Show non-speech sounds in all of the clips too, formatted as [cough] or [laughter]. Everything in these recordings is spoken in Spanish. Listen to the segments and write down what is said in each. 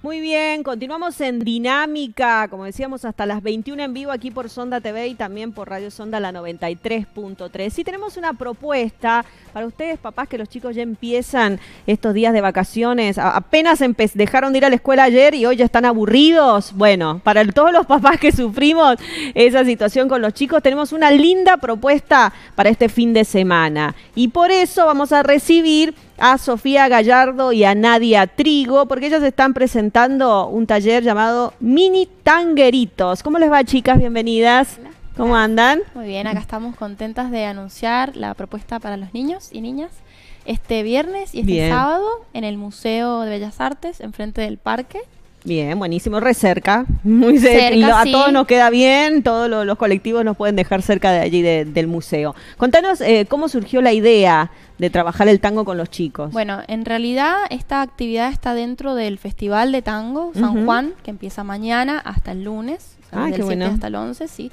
Muy bien, continuamos en Dinámica, como decíamos, hasta las 21 en vivo aquí por Sonda TV y también por Radio Sonda la 93.3. Y tenemos una propuesta para ustedes, papás, que los chicos ya empiezan estos días de vacaciones. apenas dejaron de ir a la escuela ayer y hoy ya están aburridos. Bueno, para todos los papás que sufrimos esa situación con los chicos, tenemos una linda propuesta para este fin de semana. Y por eso vamos a recibir a Sofía Gallardo y a Nadia Trigo, porque ellas están presentando un taller llamado Mini Tangueritos. ¿Cómo les va, chicas? Bienvenidas. ¿Cómo andan? Muy bien, acá estamos contentas de anunciar la propuesta para los niños y niñas este viernes y este sábado en el Museo de Bellas Artes, enfrente del parque. Bien, buenísimo, re cerca, muy cerca, a todos nos queda bien, todos los, colectivos nos pueden dejar cerca de allí del museo. Contanos eh, cómo surgió la idea de trabajar el tango con los chicos. Bueno, en realidad esta actividad está dentro del Festival de Tango San Juan, que empieza mañana hasta el lunes, ah, hasta el 11, sí.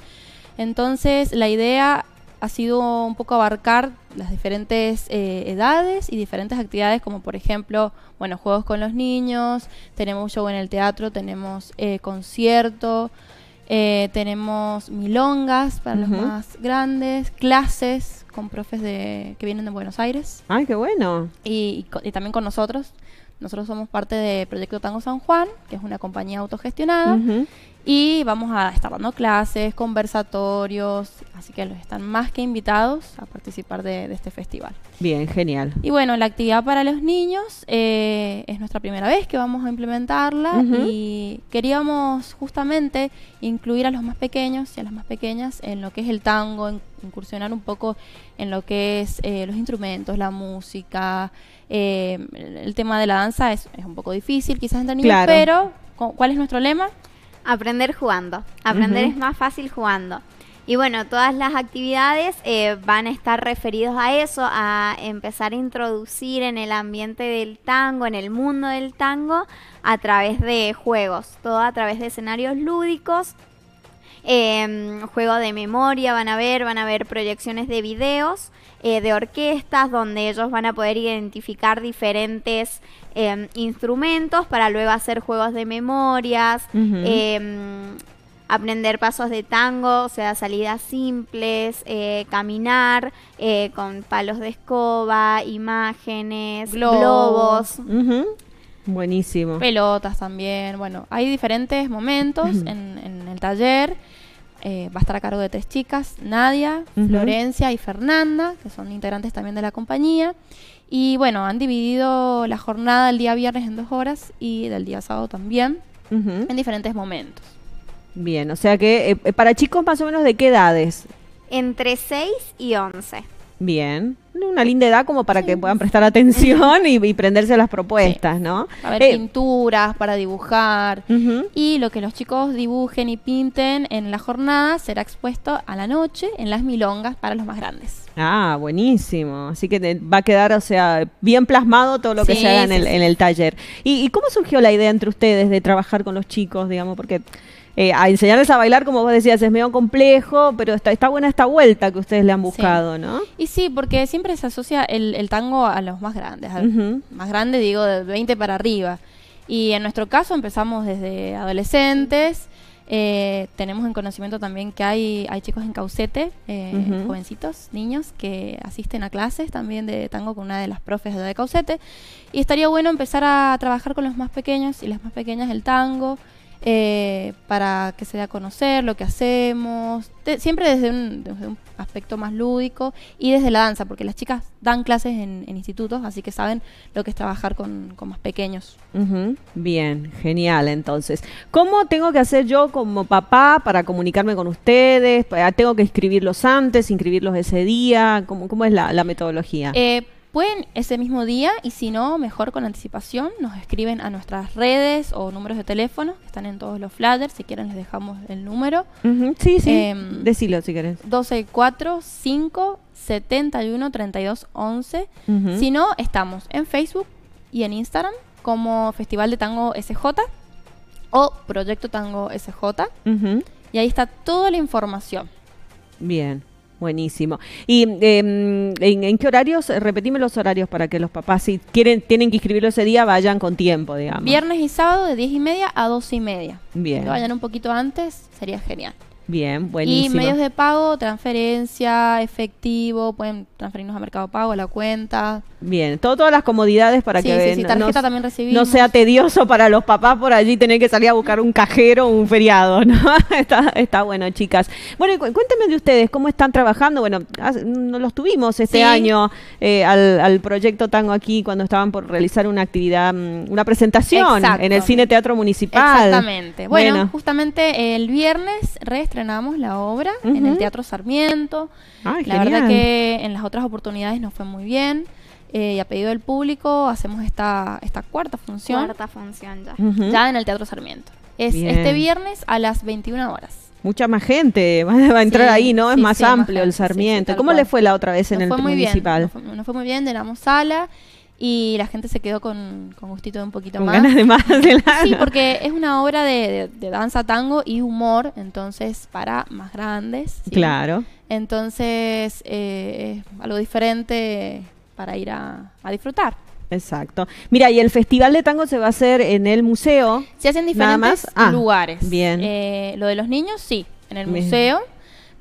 Entonces la idea ha sido un poco abarcar las diferentes eh, edades y diferentes actividades, como por ejemplo, bueno, juegos con los niños, tenemos show en el teatro, tenemos eh, concierto, eh, tenemos milongas para los más grandes, clases con profes de, que vienen de Buenos Aires. ¡Ay, qué bueno! Y, también con nosotros. Nosotros somos parte de Proyecto Tango San Juan, que es una compañía autogestionada. Y vamos a estar dando clases, conversatorios, así que los están más que invitados a participar de, este festival. Bien, genial. Y bueno, la actividad para los niños eh, es nuestra primera vez que vamos a implementarla y queríamos justamente incluir a los más pequeños y a las más pequeñas en lo que es el tango, incursionar un poco en lo que es eh, los instrumentos, la música. Eh, el tema de la danza es, es un poco difícil quizás entre niños, pero ¿cuál es nuestro lema? Aprender jugando. Aprender es más fácil jugando. Y bueno, todas las actividades eh, van a estar referidos a eso, a empezar a introducir en el ambiente del tango, en el mundo del tango, a través de juegos, todo a través de escenarios lúdicos, eh, juego de memoria, van a ver, van a ver proyecciones de videos eh, de orquestas donde ellos van a poder identificar diferentes em, instrumentos para luego hacer juegos de memorias. Em, aprender pasos de tango, o sea, salidas simples, eh, caminar eh, con palos de escoba, imágenes, globos. Buenísimo. Pelotas también. Bueno, hay diferentes momentos en, en, el taller eh, va a estar a cargo de tres chicas, Nadia, Florencia y Fernanda, que son integrantes también de la compañía. Y bueno, han dividido la jornada del día viernes en dos horas y del día sábado también, en diferentes momentos. Bien, o sea que eh, eh, para chicos más o menos de qué edades? Entre 6 y 11. Bien, una linda edad como para que puedan prestar atención y, prenderse prenderse las propuestas, ¿no? A ver, eh, pinturas para dibujar. Y lo que los chicos dibujen y pinten en la jornada será expuesto a la noche en las milongas para los más grandes. Ah, buenísimo. Así que va a quedar, o sea, bien plasmado todo lo que se haga en el, taller. ¿Y cómo surgió la idea entre ustedes de trabajar con los chicos, digamos? Porque eh, a enseñarles a bailar, como vos decías, es medio complejo, pero está, está buena esta vuelta que ustedes le han buscado, ¿no? Y sí, porque siempre se asocia el, tango a los más grandes, más grandes, digo, de 20 para arriba. Y en nuestro caso empezamos desde adolescentes. Eh, tenemos en conocimiento también que hay, hay chicos en Caucete, eh, jovencitos, niños, que asisten a clases también de tango con una de las profes de Caucete. Y estaría bueno empezar a trabajar con los más pequeños y las más pequeñas del tango. Eh, para que se dé a conocer lo que hacemos, siempre desde un, aspecto más lúdico y desde la danza, porque las chicas dan clases en, institutos, así que saben lo que es trabajar con, más pequeños. Bien, genial entonces. ¿Cómo tengo que hacer yo como papá para comunicarme con ustedes? Ah, ¿Tengo que inscribirlos antes, inscribirlos ese día? ¿Cómo, cómo es la, metodología? Eh, pueden ese mismo día y si no, mejor con anticipación, nos escriben a nuestras redes o números de teléfono que están en todos los flyers, si quieren les dejamos el número. Sí, sí. Eh, Decilo si quieren. 1245 71 32 11. Si no, estamos en Facebook y en Instagram como Festival de Tango SJ o Proyecto Tango SJ. Y ahí está toda la información. Bien. Buenísimo. ¿Y em, ¿en, qué horarios? Repetime los horarios para que los papás, si quieren, tienen que inscribirlo ese día, vayan con tiempo, digamos. Viernes y sábado de 10 y media a 12 y media. Bien. vayan un poquito antes, sería genial. Bien, buenísimo. Y medios de pago, transferencia, efectivo, pueden transferirnos a Mercado Pago, a la cuenta. Bien, todas las comodidades para que no, sea tedioso para los papás por allí tener que salir a buscar un cajero un feriado, ¿no? [laughs] está, bueno, chicas. Bueno, cuéntenme de ustedes, ¿cómo están trabajando? Bueno, los tuvimos este año eh, al, al, proyecto Tango aquí cuando estaban por realizar una actividad, mm, una presentación en el Cine Teatro Municipal. Exactamente. Bueno, justamente el viernes reestrenamos la obra en el Teatro Sarmiento. la verdad que en las otras oportunidades nos fue muy bien eh, y a pedido del público hacemos esta, esta cuarta función. Cuarta función ya. Ya en el Teatro Sarmiento. Es este viernes a las 21 horas. Mucha más gente va a entrar ahí, ¿no? Es más amplio el Sarmiento. ¿Cómo le fue la otra vez en el fue Muy bien. Nos, fue, muy bien, llenamos sala y la gente se quedó con, gustito de un poquito con más. ganas de más. [laughs] sí, porque es una obra de, danza, tango y humor, entonces para más grandes. Claro. Entonces eh, algo diferente para ir a, disfrutar. Exacto. Mira, y el Festival de Tango se va a hacer en el museo. Se hacen diferentes ah, lugares. Bien. Eh, lo de los niños, sí, en el museo.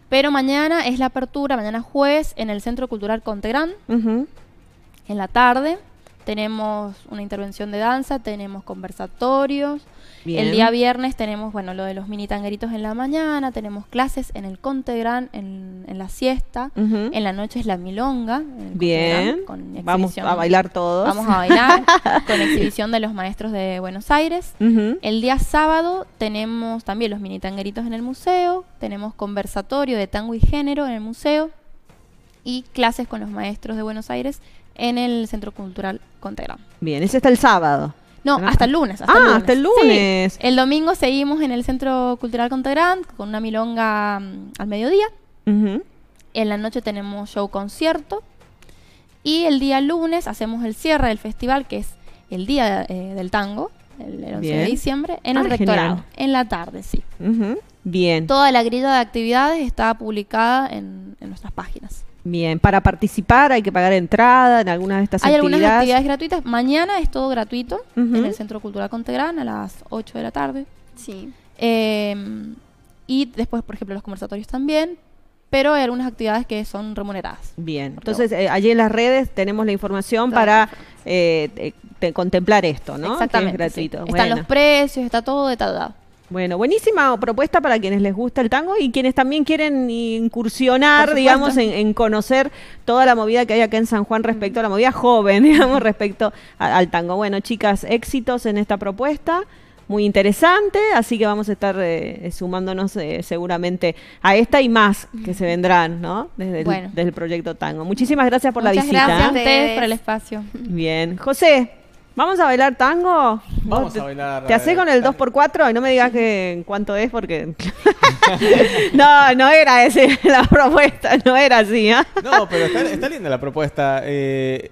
Pero mañana es la apertura, mañana jueves, en el Centro Cultural Contegrán, en la tarde tenemos una intervención de danza, tenemos conversatorios. El día viernes tenemos, bueno, lo de los mini tangueritos en la mañana, tenemos clases en el Conte Gran, en, la siesta, en la noche es la milonga. Bien, vamos a bailar todos. Vamos a bailar [laughs] con exhibición de los maestros de Buenos Aires. El día sábado tenemos también los mini tangueritos en el museo, tenemos conversatorio de tango y género en el museo y clases con los maestros de Buenos Aires en el Centro Cultural Contera. Bien, ese está el sábado. No, hasta el lunes. ah, el hasta el lunes. el domingo seguimos en el Centro Cultural Contegrán con una milonga mm, al mediodía. En la noche tenemos show concierto. Y el día lunes hacemos el cierre del festival, que es el día eh, del tango, el, 11 de diciembre, en el ah, rectorado. En la tarde, sí. Bien. Toda la grilla de actividades está publicada en, en nuestras páginas. Bien, para participar hay que pagar entrada en algunas de estas actividades. Hay algunas actividades gratuitas. Mañana es todo gratuito en el Centro Cultural Contegrana, a las 8 de la tarde. Sí. Em, y después, por ejemplo, los conversatorios también, pero hay algunas actividades que son remuneradas. Bien, entonces eh, allí en las redes tenemos la información para eh, contemplar esto, ¿no? Exactamente. Están los precios, está todo detallado. Bueno, buenísima propuesta para quienes les gusta el tango y quienes también quieren incursionar, digamos, en, conocer toda la movida que hay acá en San Juan respecto a la movida joven, [laughs] digamos, respecto al tango. Bueno, chicas, éxitos en esta propuesta. Muy interesante, así que vamos a estar eh, eh, sumándonos eh, seguramente a esta y más que se vendrán, ¿no? Desde, el, proyecto Tango. Muchísimas gracias por la visita. Gracias a ustedes por el espacio. Bien. José, ¿Vamos a bailar tango? Vamos a bailar. ¿Te haces eh, con el 2x4? Y no me digas que cuánto es porque. [laughs] [laughs] no, no era esa la propuesta, no era así. ¿ah? no, pero está, está linda la propuesta. Eh,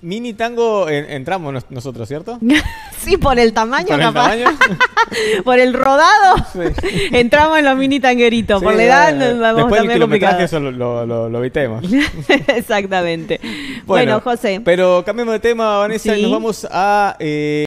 Mini tango entramos nosotros, ¿cierto? [laughs] sí, por el tamaño ¿Por capaz. El tamaño? [laughs] por el rodado. Entramos en los mini tangueritos. por la edad nos vamos después también el Eso lo, lo, evitemos. [laughs] Exactamente. Bueno, José. Pero cambiemos de tema, Vanessa, y nos vamos a. Eh,